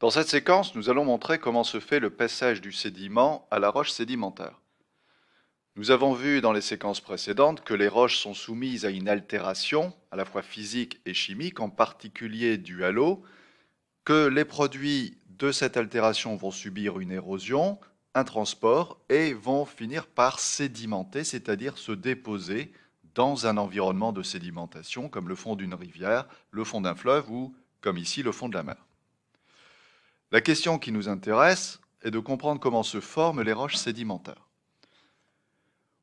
Dans cette séquence, nous allons montrer comment se fait le passage du sédiment à la roche sédimentaire. Nous avons vu dans les séquences précédentes que les roches sont soumises à une altération, à la fois physique et chimique, en particulier due à l'eau, que les produits de cette altération vont subir une érosion, un transport et vont finir par sédimenter, c'est-à-dire se déposer dans un environnement de sédimentation comme le fond d'une rivière, le fond d'un fleuve ou, comme ici, le fond de la mer. La question qui nous intéresse est de comprendre comment se forment les roches sédimentaires.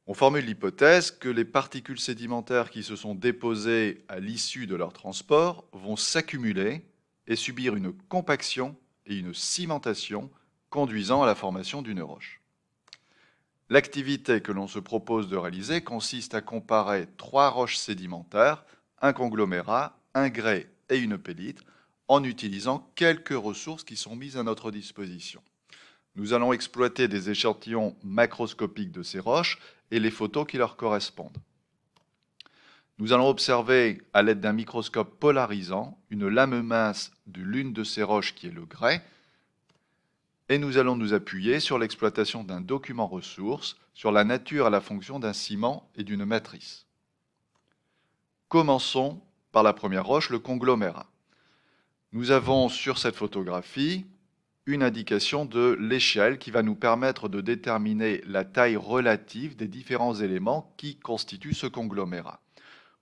On formule l'hypothèse que les particules sédimentaires qui se sont déposées à l'issue de leur transport vont s'accumuler et subir une compaction et une cimentation conduisant à la formation d'une roche. L'activité que l'on se propose de réaliser consiste à comparer trois roches sédimentaires, un conglomérat, un grès et une pellite, en utilisant quelques ressources qui sont mises à notre disposition. Nous allons exploiter des échantillons macroscopiques de ces roches et les photos qui leur correspondent. Nous allons observer à l'aide d'un microscope polarisant une lame mince de l'une de ces roches qui est le grès et nous allons nous appuyer sur l'exploitation d'un document ressource sur la nature et la fonction d'un ciment et d'une matrice. Commençons par la première roche, le conglomérat. Nous avons sur cette photographie une indication de l'échelle qui va nous permettre de déterminer la taille relative des différents éléments qui constituent ce conglomérat.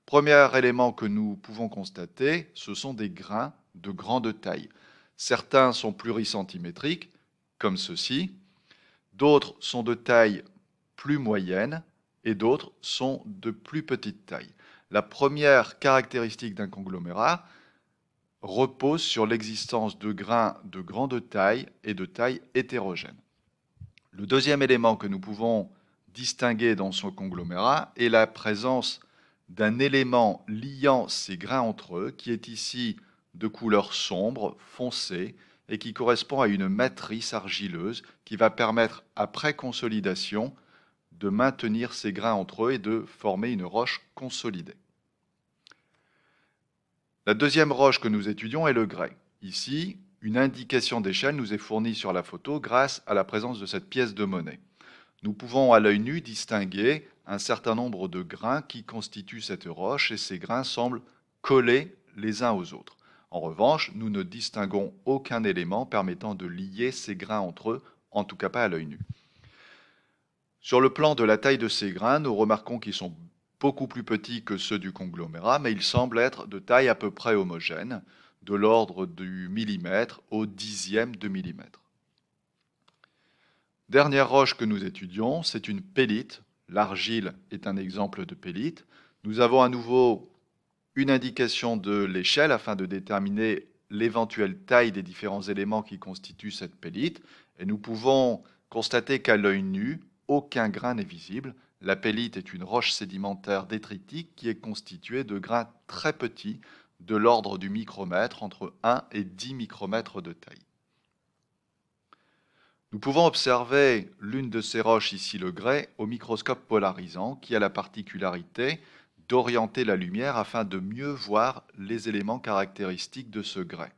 Premier élément que nous pouvons constater, ce sont des grains de grande taille. Certains sont pluricentimétriques, comme ceci, d'autres sont de taille plus moyenne et d'autres sont de plus petite taille. La première caractéristique d'un conglomérat, repose sur l'existence de grains de grande taille et de taille hétérogène. Le deuxième élément que nous pouvons distinguer dans ce conglomérat est la présence d'un élément liant ces grains entre eux, qui est ici de couleur sombre, foncée, et qui correspond à une matrice argileuse qui va permettre, après consolidation, de maintenir ces grains entre eux et de former une roche consolidée. La deuxième roche que nous étudions est le grès. Ici, une indication d'échelle nous est fournie sur la photo grâce à la présence de cette pièce de monnaie. Nous pouvons à l'œil nu distinguer un certain nombre de grains qui constituent cette roche et ces grains semblent collés les uns aux autres. En revanche, nous ne distinguons aucun élément permettant de lier ces grains entre eux, en tout cas pas à l'œil nu. Sur le plan de la taille de ces grains, nous remarquons qu'ils sont beaucoup plus petits que ceux du conglomérat, mais ils semblent être de taille à peu près homogène, de l'ordre du millimètre au dixième de millimètre. Dernière roche que nous étudions, c'est une pellite. L'argile est un exemple de pélite. Nous avons à nouveau une indication de l'échelle afin de déterminer l'éventuelle taille des différents éléments qui constituent cette pélite. Et nous pouvons constater qu'à l'œil nu, aucun grain n'est visible la pellite est une roche sédimentaire détritique qui est constituée de grains très petits, de l'ordre du micromètre, entre 1 et 10 micromètres de taille. Nous pouvons observer l'une de ces roches, ici le grès, au microscope polarisant qui a la particularité d'orienter la lumière afin de mieux voir les éléments caractéristiques de ce grès.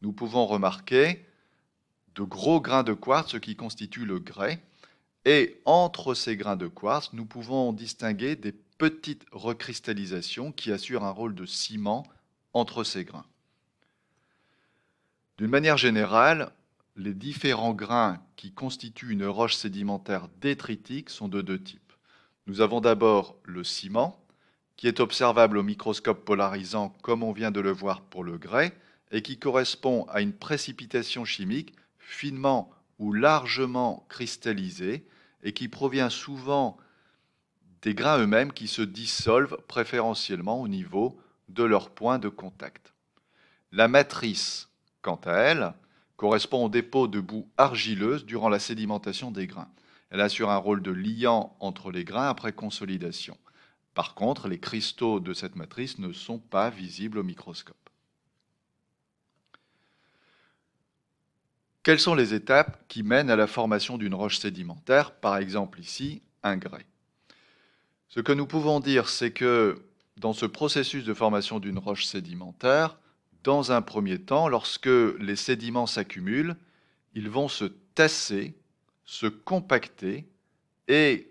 Nous pouvons remarquer de gros grains de quartz qui constituent le grès, et entre ces grains de quartz, nous pouvons distinguer des petites recristallisations qui assurent un rôle de ciment entre ces grains. D'une manière générale, les différents grains qui constituent une roche sédimentaire détritique sont de deux types. Nous avons d'abord le ciment, qui est observable au microscope polarisant comme on vient de le voir pour le grès, et qui correspond à une précipitation chimique finement ou largement cristallisée, et qui provient souvent des grains eux-mêmes qui se dissolvent préférentiellement au niveau de leur point de contact. La matrice, quant à elle, correspond au dépôt de boue argileuse durant la sédimentation des grains. Elle assure un rôle de liant entre les grains après consolidation. Par contre, les cristaux de cette matrice ne sont pas visibles au microscope. Quelles sont les étapes qui mènent à la formation d'une roche sédimentaire, par exemple ici un grès Ce que nous pouvons dire, c'est que dans ce processus de formation d'une roche sédimentaire, dans un premier temps, lorsque les sédiments s'accumulent, ils vont se tasser, se compacter et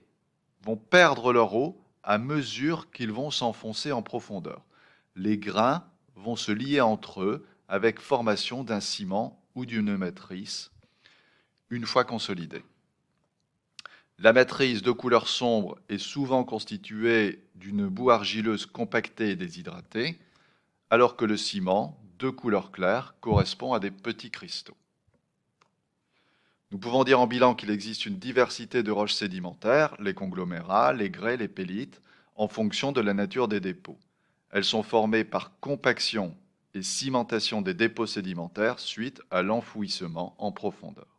vont perdre leur eau à mesure qu'ils vont s'enfoncer en profondeur. Les grains vont se lier entre eux avec formation d'un ciment ou d'une matrice une fois consolidée. La matrice de couleur sombre est souvent constituée d'une boue argileuse compactée et déshydratée, alors que le ciment, de couleur claire, correspond à des petits cristaux. Nous pouvons dire en bilan qu'il existe une diversité de roches sédimentaires, les conglomérats, les grès, les pélites, en fonction de la nature des dépôts. Elles sont formées par compaction et cimentation des dépôts sédimentaires suite à l'enfouissement en profondeur.